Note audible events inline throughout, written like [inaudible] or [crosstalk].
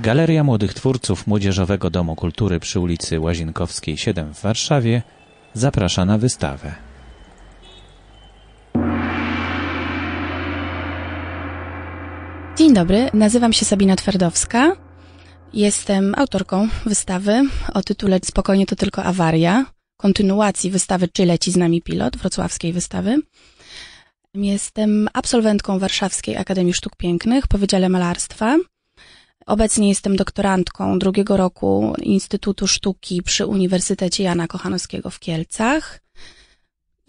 Galeria Młodych Twórców Młodzieżowego Domu Kultury przy ulicy Łazienkowskiej 7 w Warszawie zaprasza na wystawę. Dzień dobry, nazywam się Sabina Twardowska. Jestem autorką wystawy o tytule Spokojnie to tylko awaria, kontynuacji wystawy Czy leci z nami pilot wrocławskiej wystawy. Jestem absolwentką Warszawskiej Akademii Sztuk Pięknych po Wydziale Malarstwa. Obecnie jestem doktorantką drugiego roku Instytutu Sztuki przy Uniwersytecie Jana Kochanowskiego w Kielcach.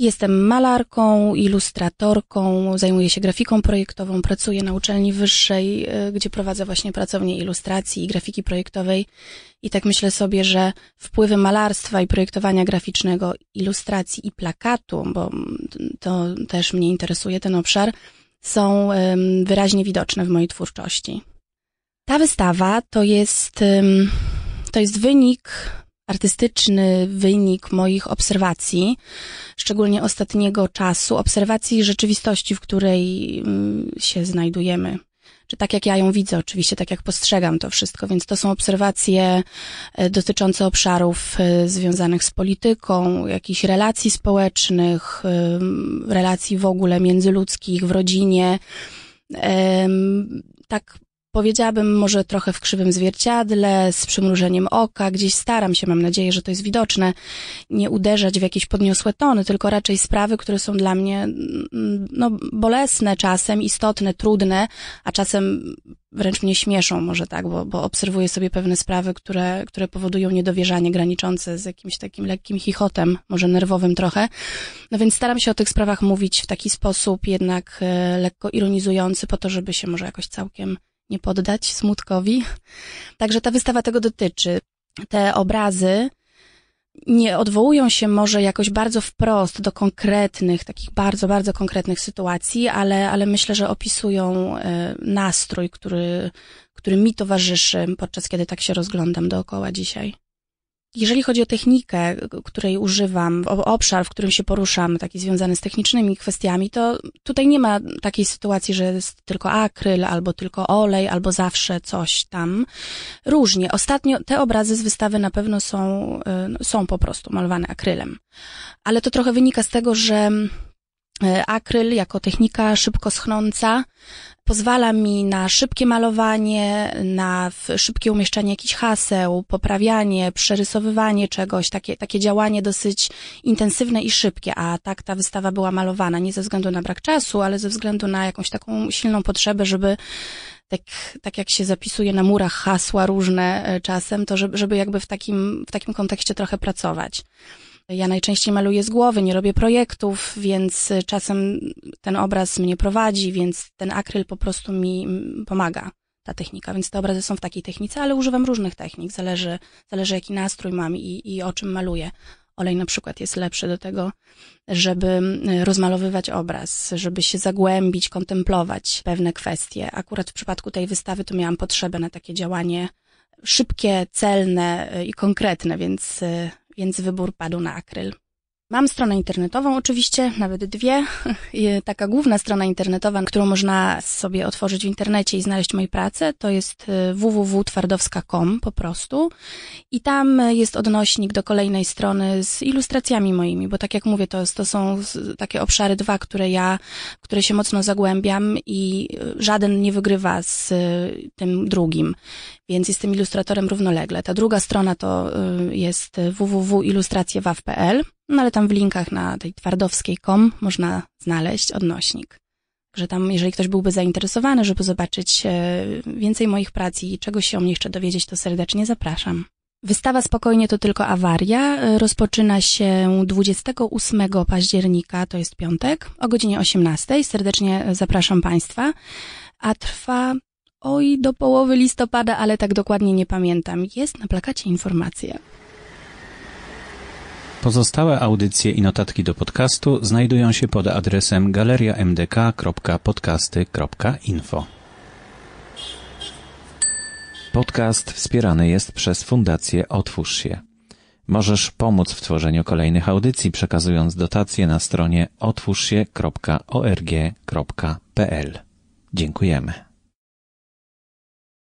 Jestem malarką, ilustratorką, zajmuję się grafiką projektową, pracuję na uczelni wyższej, e, gdzie prowadzę właśnie pracownię ilustracji i grafiki projektowej. I tak myślę sobie, że wpływy malarstwa i projektowania graficznego, ilustracji i plakatu, bo to też mnie interesuje ten obszar, są wyraźnie widoczne w mojej twórczości. Ta wystawa to jest, to jest wynik artystyczny wynik moich obserwacji, szczególnie ostatniego czasu, obserwacji rzeczywistości, w której mm, się znajdujemy czy tak jak ja ją widzę, oczywiście, tak jak postrzegam to wszystko, więc to są obserwacje e, dotyczące obszarów e, związanych z polityką, jakichś relacji społecznych, e, relacji w ogóle międzyludzkich, w rodzinie. Tak Powiedziałabym może trochę w krzywym zwierciadle, z przymrużeniem oka, gdzieś staram się, mam nadzieję, że to jest widoczne, nie uderzać w jakieś podniosłe tony, tylko raczej sprawy, które są dla mnie mm, no, bolesne czasem, istotne, trudne, a czasem wręcz mnie śmieszą może tak, bo, bo obserwuję sobie pewne sprawy, które, które powodują niedowierzanie graniczące z jakimś takim lekkim chichotem, może nerwowym trochę. No więc staram się o tych sprawach mówić w taki sposób jednak e, lekko ironizujący po to, żeby się może jakoś całkiem nie poddać smutkowi. Także ta wystawa tego dotyczy. Te obrazy nie odwołują się może jakoś bardzo wprost do konkretnych, takich bardzo, bardzo konkretnych sytuacji, ale, ale myślę, że opisują e, nastrój, który, który mi towarzyszy podczas kiedy tak się rozglądam dookoła dzisiaj. Jeżeli chodzi o technikę, której używam, o obszar, w którym się poruszam, taki związany z technicznymi kwestiami, to tutaj nie ma takiej sytuacji, że jest tylko akryl, albo tylko olej, albo zawsze coś tam. Różnie. Ostatnio te obrazy z wystawy na pewno są, y, no, są po prostu malowane akrylem. Ale to trochę wynika z tego, że E, akryl jako technika szybko schnąca pozwala mi na szybkie malowanie, na szybkie umieszczanie jakichś haseł, poprawianie, przerysowywanie czegoś, takie, takie działanie dosyć intensywne i szybkie, a tak ta wystawa była malowana, nie ze względu na brak czasu, ale ze względu na jakąś taką silną potrzebę, żeby tak, tak jak się zapisuje na murach hasła różne e, czasem, to żeby, żeby jakby w takim, w takim kontekście trochę pracować. Ja najczęściej maluję z głowy, nie robię projektów, więc y, czasem ten obraz mnie prowadzi, więc ten akryl po prostu mi pomaga, ta technika. Więc te obrazy są w takiej technice, ale używam różnych technik, zależy, zależy jaki nastrój mam i, i o czym maluję. Olej na przykład jest lepszy do tego, żeby rozmalowywać obraz, żeby się zagłębić, kontemplować pewne kwestie. Akurat w przypadku tej wystawy to miałam potrzebę na takie działanie szybkie, celne y, i konkretne, więc y, więc wybór padł na akryl. Mam stronę internetową oczywiście, nawet dwie. [laughs] Taka główna strona internetowa, którą można sobie otworzyć w internecie i znaleźć moje prace, to jest y, www.twardowska.com po prostu. I tam jest odnośnik do kolejnej strony z ilustracjami moimi, bo tak jak mówię, to, to są takie obszary dwa, które ja, które się mocno zagłębiam i y, żaden nie wygrywa z y, tym drugim, więc jestem ilustratorem równolegle. Ta druga strona to jest www.ilustracjewaw.pl no ale tam w linkach na tej twardowskiej.com można znaleźć odnośnik. Że tam, jeżeli ktoś byłby zainteresowany, żeby zobaczyć e, więcej moich prac i czegoś się o mnie jeszcze dowiedzieć, to serdecznie zapraszam. Wystawa Spokojnie to tylko awaria e, rozpoczyna się 28 października, to jest piątek, o godzinie 18. Serdecznie e, zapraszam Państwa, a trwa oj do połowy listopada, ale tak dokładnie nie pamiętam. Jest na plakacie informacja. Pozostałe audycje i notatki do podcastu znajdują się pod adresem galeriamdk.podcasty.info. Podcast wspierany jest przez Fundację Otwórz się. Możesz pomóc w tworzeniu kolejnych audycji przekazując dotacje na stronie otwórzsie.org.pl. Dziękujemy.